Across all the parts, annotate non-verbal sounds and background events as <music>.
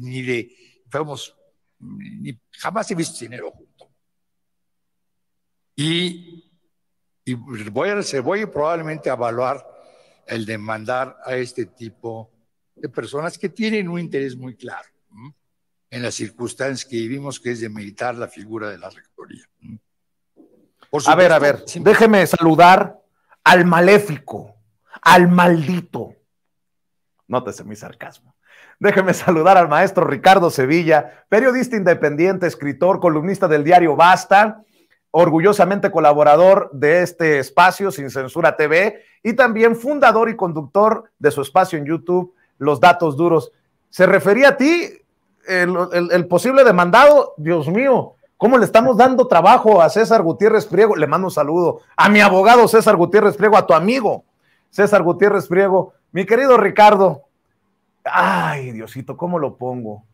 ni de, vamos, ni, jamás he visto dinero junto. Y, y voy, a, voy probablemente a evaluar el demandar a este tipo de personas que tienen un interés muy claro en las circunstancias que vivimos, que es de meditar la figura de la rectoría. a ver, a ver, déjeme saludar al maléfico, al maldito. Nótese mi sarcasmo. Déjeme saludar al maestro Ricardo Sevilla, periodista independiente, escritor, columnista del diario Basta, orgullosamente colaborador de este espacio Sin Censura TV y también fundador y conductor de su espacio en YouTube, Los Datos Duros. Se refería a ti el, posible demandado, Dios mío, ¿Cómo le estamos dando trabajo a César Gutiérrez Priego? Le mando un saludo a mi abogado César Gutiérrez Priego, a tu amigo César Gutiérrez Priego. Mi querido Ricardo, Ay, Diosito, ¿cómo lo pongo?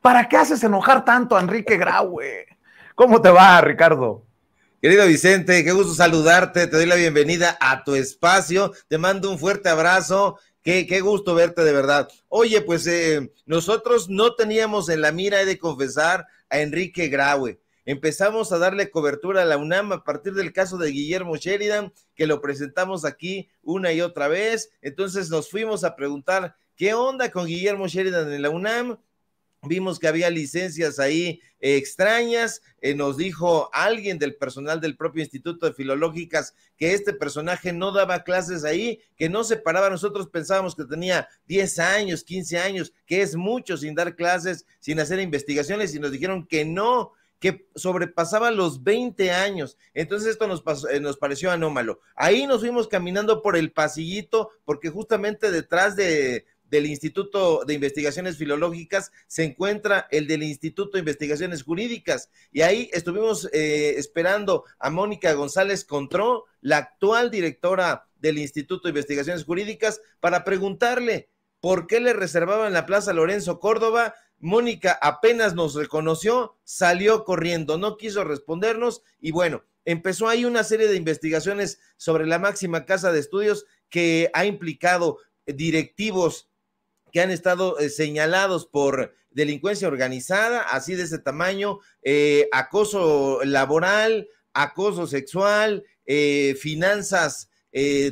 ¿Para qué haces enojar tanto a Enrique Graue? ¿Cómo te va, Ricardo? Querido Vicente, qué gusto saludarte, te doy la bienvenida a tu espacio, te mando un fuerte abrazo, qué, gusto verte de verdad. Oye, pues eh, nosotros no teníamos en la mira, de confesar, a Enrique Graue. Empezamos a darle cobertura a la UNAM a partir del caso de Guillermo Sheridan, que lo presentamos aquí una y otra vez. Entonces nos fuimos a preguntar ¿Qué onda con Guillermo Sheridan en la UNAM? Vimos que había licencias ahí eh, extrañas. Eh, nos dijo alguien del personal del propio Instituto de Filológicas que este personaje no daba clases ahí, que no se paraba. Nosotros pensábamos que tenía 10 años, 15 años, que es mucho sin dar clases, sin hacer investigaciones, y nos dijeron que no, que sobrepasaba los 20 años. Entonces esto nos, eh, nos pareció anómalo. Ahí nos fuimos caminando por el pasillito porque justamente detrás de, del Instituto de Investigaciones Filológicas se encuentra el del Instituto de Investigaciones Jurídicas. Y ahí estuvimos eh, esperando a Mónica González Contró, la actual directora del Instituto de Investigaciones Jurídicas, para preguntarle por qué le reservaban la plaza Lorenzo Córdoba. Mónica apenas nos reconoció, salió corriendo, no quiso respondernos y bueno, empezó ahí una serie de investigaciones sobre la máxima casa de estudios que ha implicado directivos que han estado eh, señalados por delincuencia organizada, así de ese tamaño, eh, acoso laboral, acoso sexual, eh, finanzas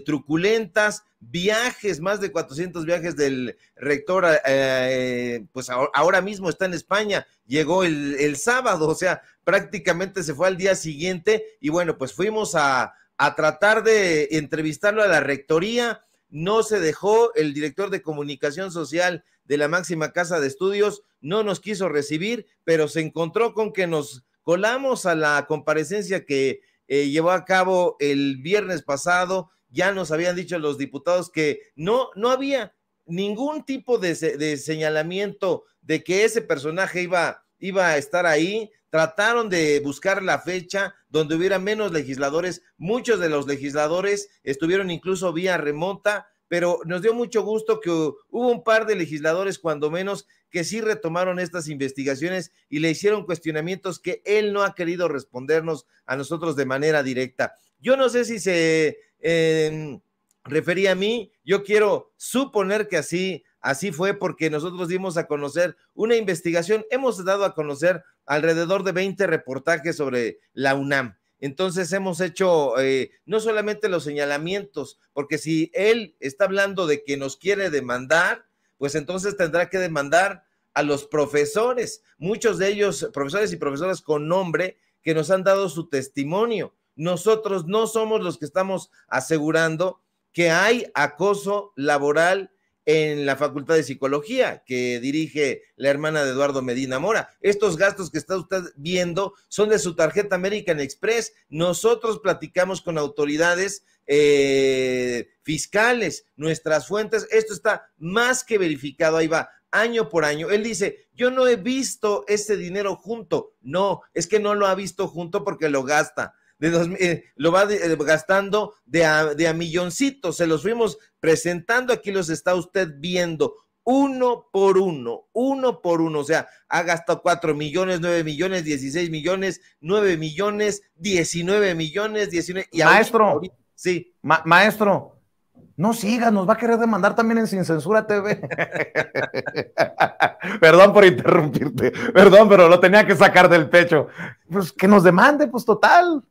truculentas, viajes, más de 400 viajes del rector, pues ahora mismo está en España, llegó el, el, sábado, o sea, prácticamente se fue al día siguiente y bueno, pues fuimos a, a tratar de entrevistarlo a la rectoría, no se dejó, el director de comunicación social de la máxima casa de estudios no nos quiso recibir, pero se encontró con que nos colamos a la comparecencia que eh, llevó a cabo el viernes pasado. Ya nos habían dicho los diputados que no, no había ningún tipo de, de señalamiento de que ese personaje iba, iba a estar ahí, trataron de buscar la fecha donde hubiera menos legisladores. Muchos de los legisladores estuvieron incluso vía remota, pero nos dio mucho gusto que hubo un par de legisladores, cuando menos, que sí retomaron estas investigaciones y le hicieron cuestionamientos que él no ha querido respondernos a nosotros de manera directa. Yo no sé si se... Eh, refería a mí, yo quiero suponer que así Así fue porque nosotros dimos a conocer una investigación, hemos dado a conocer alrededor de 20 reportajes sobre la UNAM. Entonces hemos hecho eh, no solamente los señalamientos, porque si él está hablando de que nos quiere demandar, pues entonces tendrá que demandar a los profesores, muchos de ellos profesores y profesoras con nombre que nos han dado su testimonio. Nosotros no somos los que estamos asegurando que hay acoso laboral en la Facultad de Psicología que dirige la hermana de Eduardo Medina Mora. Estos gastos que está usted viendo son de su tarjeta American Express. Nosotros platicamos con autoridades eh, fiscales, nuestras fuentes. Esto está más que verificado. Ahí va año por año. Él dice, yo no he visto ese dinero junto. No, es que no lo ha visto junto porque lo gasta de eh, lo va eh, gastando de a, milloncitos. Se los fuimos presentando, aquí los está usted viendo uno por uno, uno por uno. O sea, ha gastado cuatro millones, nueve millones, dieciséis millones, nueve millones, diecinueve millones, diecinueve maestro, sí. maestro, no siga, nos va a querer demandar también en Sin Censura TV. <laughs> perdón por interrumpirte, perdón, pero lo tenía que sacar del pecho. Pues que nos demande, pues total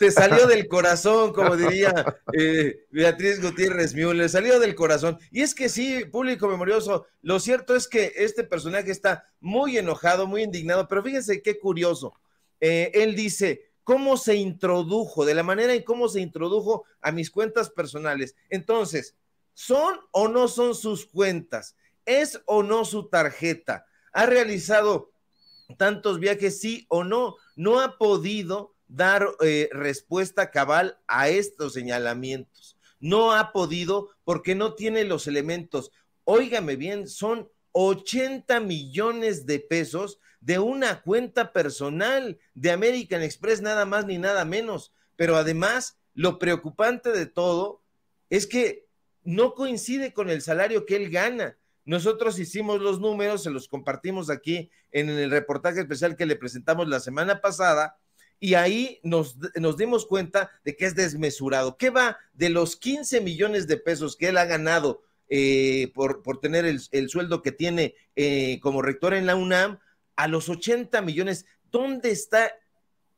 te salió del <laughs> corazón, como diría <laughs> eh, Beatriz Gutiérrez Müller, salió del corazón. Y es que sí, público memorioso, lo cierto es que este personaje está muy enojado, muy indignado, pero fíjense qué curioso. Eh, él dice, ¿cómo se introdujo? De la manera en cómo se introdujo a mis cuentas personales. Entonces, ¿son o no son sus cuentas? ¿Es o no su tarjeta? ¿Ha realizado tantos viajes, sí o no? No ha podido dar eh, respuesta cabal a estos señalamientos. No ha podido porque no tiene los elementos. Óigame bien, son 80 millones de pesos de una cuenta personal de American Express, nada más ni nada menos. Pero además, lo preocupante de todo es que no coincide con el salario que él gana. Nosotros hicimos los números, se los compartimos aquí en el reportaje especial que le presentamos la semana pasada y ahí nos, nos dimos cuenta de que es desmesurado. ¿Qué va de los 15 millones de pesos que él ha ganado eh, por, por, tener el, sueldo que tiene eh, como rector en la UNAM a los 80 millones? ¿Dónde está?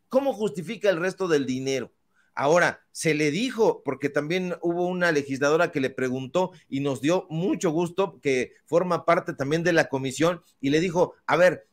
¿Cómo justifica el resto del dinero? Ahora, se le dijo, porque también hubo una legisladora que le preguntó y nos dio mucho gusto que forma parte también de la comisión y le dijo, a ver,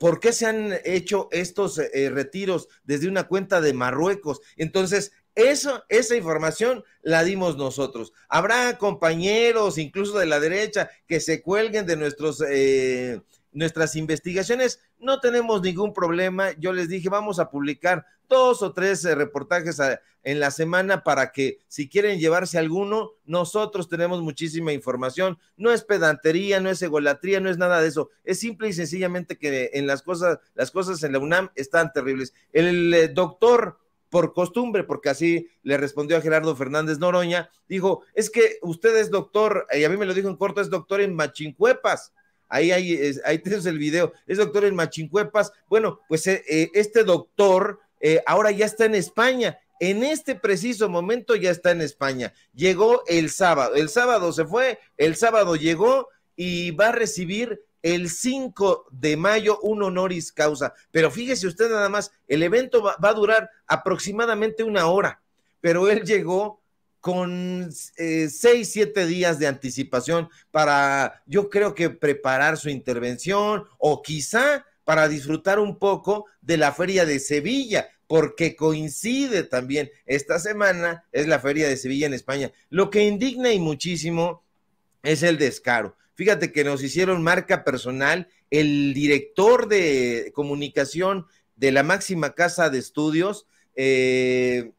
¿Por qué se han hecho estos eh, eh, retiros desde una cuenta de Marruecos? Entonces, eso, esa información la dimos nosotros. Habrá compañeros, incluso de la derecha, que se cuelguen de nuestros eh, nuestras investigaciones. No tenemos ningún problema. Yo les dije, vamos a publicar dos o tres eh, reportajes eh, en la semana para que si quieren llevarse alguno, nosotros tenemos muchísima información. No es pedantería, no es egolatría, no es nada de eso. Es simple y sencillamente que en las cosas, las cosas en la UNAM están terribles. El, el eh, doctor por costumbre, porque así le respondió a Gerardo Fernández Noroña, dijo, es que usted es doctor, y a mí me lo dijo en corto, es doctor en Machincuepas, ahí, hay, ahí tienes el video, es doctor en Machincuepas. Bueno, pues eh, eh, este doctor eh, ahora ya está en España. En este preciso momento ya está en España. Llegó el sábado. El sábado se fue, el sábado llegó y va a recibir el 5 de mayo un honoris causa. Pero fíjese usted nada más, el evento va a durar aproximadamente una hora, pero él llegó con eh, seis, siete días de anticipación para, yo creo que preparar su intervención o quizá para disfrutar un poco de la feria de Sevilla, porque coincide también esta semana, es la feria de Sevilla en España. Lo que indigna y muchísimo es el descaro. Fíjate que nos hicieron marca personal el director de comunicación de la máxima casa de estudios, eh,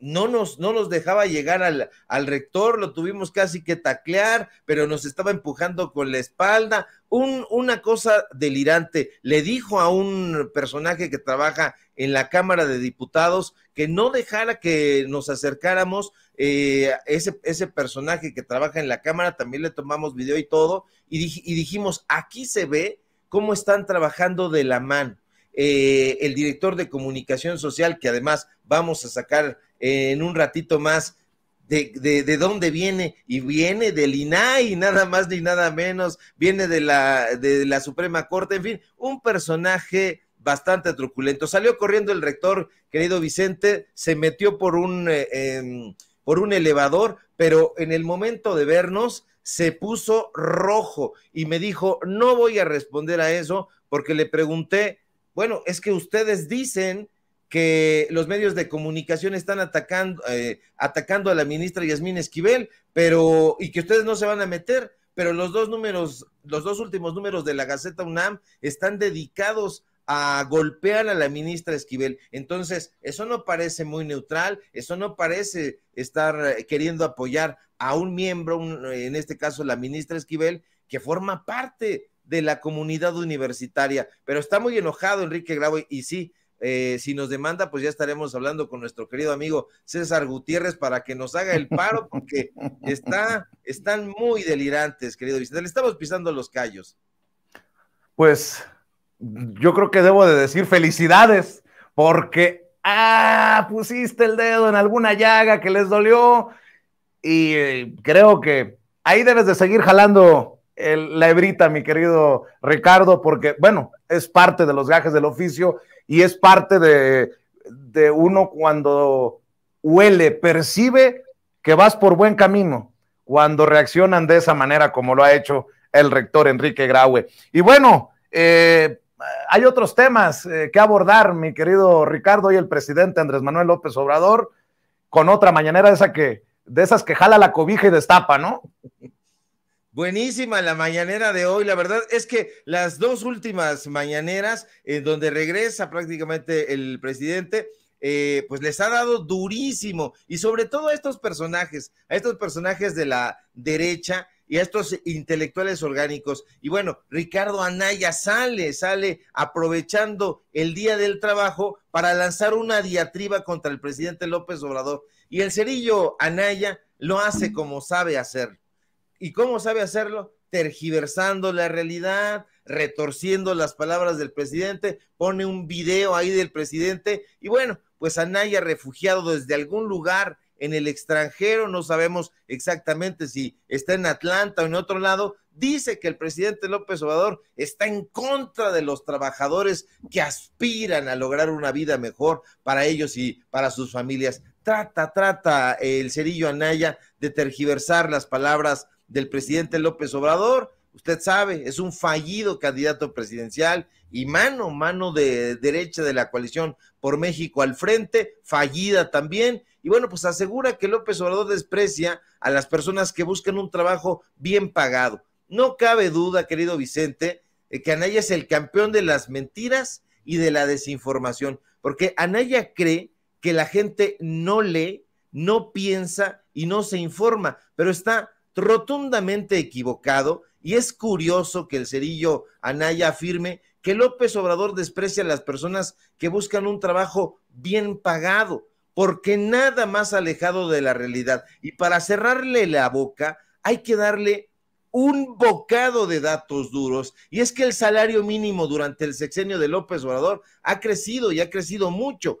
no nos, no nos dejaba llegar al, rector, lo tuvimos casi que taclear, pero nos estaba empujando con la espalda. una cosa delirante. Le dijo a un personaje que trabaja en la Cámara de Diputados que no dejara que nos acercáramos. Eh, ese, personaje que trabaja en la Cámara, también le tomamos video y todo, y dijimos, aquí se ve cómo están trabajando de la mano eh, el director de comunicación social, que además vamos a sacar eh, en un ratito más de, dónde viene, y viene del INAI, nada más ni nada menos, viene de la, de la Suprema Corte, en fin, un personaje bastante truculento. Salió corriendo el rector, querido Vicente, se metió por un, eh, em, por un elevador, pero en el momento de vernos se puso rojo y me dijo, no voy a responder a eso porque le pregunté bueno, es que ustedes dicen que los medios de comunicación están atacando, eh, atacando a la ministra Yasmín Esquivel, pero, y que ustedes no se van a meter, pero los dos números, los dos últimos números de la Gaceta UNAM están dedicados a golpear a la ministra Esquivel. Entonces, eso no parece muy neutral, eso no parece estar queriendo apoyar a un miembro, en este caso la ministra Esquivel, que forma parte de la comunidad universitaria. Pero está muy enojado Enrique Grau y sí, eh, si nos demanda, pues ya estaremos hablando con nuestro querido amigo César Gutiérrez para que nos haga el paro, porque está, están muy delirantes, querido Vicente. Le estamos pisando los callos. Pues yo creo que debo de decir felicidades, porque ah, pusiste el dedo en alguna llaga que les dolió, y eh, creo que ahí debes de seguir jalando la hebrita, mi querido Ricardo, porque, bueno, es parte de los gajes del oficio y es parte de, de uno cuando huele, percibe que vas por buen camino, cuando reaccionan de esa manera como lo ha hecho el rector Enrique Graue. Y bueno, eh, hay otros temas eh, que abordar, mi querido Ricardo y el presidente Andrés Manuel López Obrador, con otra mañanera esa que, de esas que jala la cobija y destapa, ¿no? Buenísima la mañanera de hoy. La verdad es que las dos últimas mañaneras, en donde regresa prácticamente el presidente, eh, pues les ha dado durísimo. Y sobre todo a estos personajes, a estos personajes de la derecha y a estos intelectuales orgánicos. Y bueno, Ricardo Anaya sale, sale aprovechando el Día del Trabajo para lanzar una diatriba contra el presidente López Obrador. Y el cerillo Anaya lo hace como sabe hacer ¿Y cómo sabe hacerlo? Tergiversando la realidad, retorciendo las palabras del presidente, pone un video ahí del presidente y bueno, pues Anaya refugiado desde algún lugar en el extranjero, no sabemos exactamente si está en Atlanta o en otro lado, dice que el presidente López Obrador está en contra de los trabajadores que aspiran a lograr una vida mejor para ellos y para sus familias. Trata, trata el cerillo Anaya de tergiversar las palabras del presidente López Obrador. Usted sabe, es un fallido candidato presidencial y mano, mano de derecha de la coalición por México al frente, fallida también. Y bueno, pues asegura que López Obrador desprecia a las personas que buscan un trabajo bien pagado. No cabe duda, querido Vicente, eh, que Anaya es el campeón de las mentiras y de la desinformación, porque Anaya cree que la gente no lee, no piensa y no se informa, pero está rotundamente equivocado y es curioso que el cerillo Anaya afirme que López Obrador desprecia a las personas que buscan un trabajo bien pagado, porque nada más alejado de la realidad. Y para cerrarle la boca, hay que darle un bocado de datos duros, y es que el salario mínimo durante el sexenio de López Obrador ha crecido y ha crecido mucho.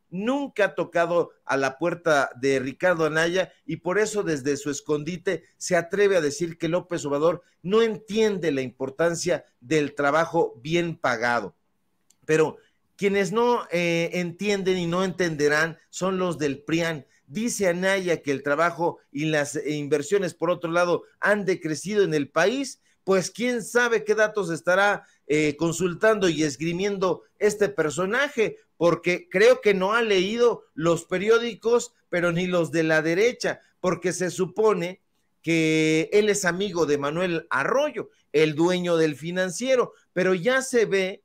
nunca ha tocado a la puerta de Ricardo Anaya y por eso desde su escondite se atreve a decir que López Obrador no entiende la importancia del trabajo bien pagado. Pero quienes no eh, entienden y no entenderán son los del PRIAN. Dice Anaya que el trabajo y las inversiones, por otro lado, han decrecido en el país. Pues quién sabe qué datos estará eh, consultando y esgrimiendo este personaje, porque creo que no ha leído los periódicos, pero ni los de la derecha, porque se supone que él es amigo de Manuel Arroyo, el dueño del financiero, pero ya se ve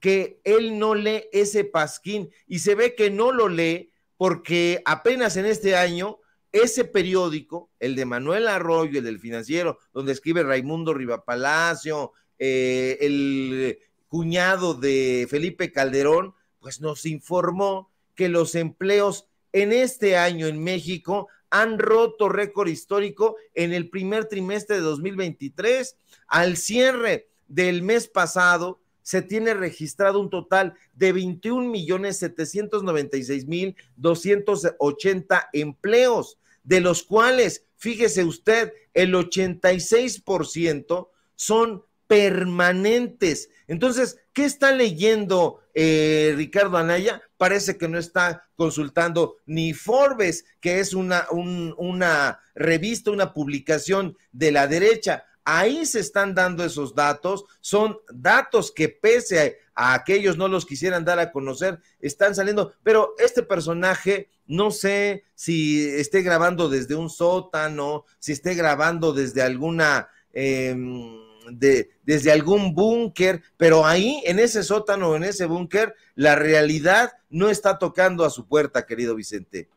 que él no lee ese pasquín y se ve que no lo lee porque apenas en este año ese periódico, el de Manuel Arroyo, el del financiero, donde escribe Raimundo Rivapalacio, eh, el cuñado de Felipe Calderón, pues nos informó que los empleos en este año en México han roto récord histórico en el primer trimestre de 2023. Al cierre del mes pasado, se tiene registrado un total de 21.796.280 empleos, de los cuales, fíjese usted, el 86% son permanentes. Entonces, ¿qué está leyendo eh, Ricardo Anaya? Parece que no está consultando ni Forbes, que es una, una revista, una publicación de la derecha. Ahí se están dando esos datos, son datos que pese a, a aquellos no los quisieran dar a conocer, están saliendo, pero este personaje no sé si esté grabando desde un sótano, si esté grabando desde alguna... Em, de, desde algún búnker, pero ahí, en ese sótano, en ese búnker, la realidad no está tocando a su puerta, querido Vicente.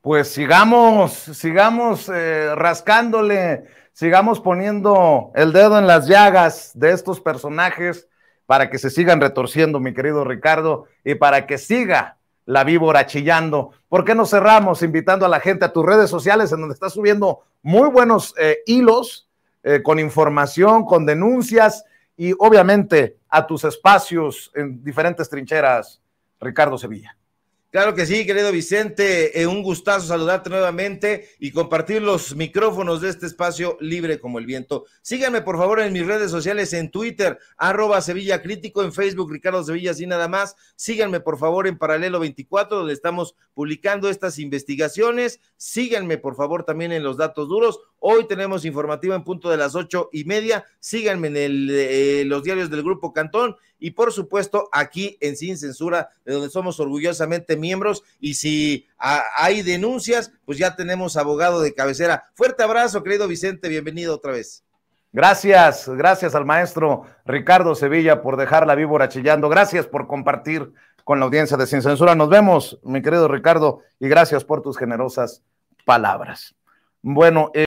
Pues sigamos, sigamos eh, rascándole, sigamos poniendo el dedo en las llagas de estos personajes para que se sigan retorciendo, mi querido Ricardo, y para que siga la víbora chillando. ¿Por qué no cerramos invitando a la gente a tus redes sociales en donde estás subiendo muy buenos eh, hilos eh, con información, con denuncias y obviamente a tus espacios en diferentes trincheras, Ricardo Sevilla. Claro que sí, querido Vicente, eh, un gustazo saludarte nuevamente y compartir los micrófonos de este espacio libre como el viento. Síganme por favor en mis redes sociales, en Twitter, arroba Sevilla Crítico, en Facebook, Ricardo Sevilla, sin nada más. Síganme por favor en Paralelo 24, donde estamos publicando estas investigaciones. Síganme por favor también en los datos duros. Hoy tenemos informativa en punto de las ocho y media. Síganme en eh, los diarios del Grupo Cantón y por supuesto aquí en Sin Censura, de donde somos orgullosamente miembros y si hay denuncias, pues ya tenemos abogado de cabecera. Fuerte abrazo, querido Vicente, bienvenido otra vez. Gracias, gracias al maestro Ricardo Sevilla por dejar la víbora chillando. Gracias por compartir con la audiencia de Sin Censura. Nos vemos, mi querido Ricardo, y gracias por tus generosas palabras. Bueno, eh,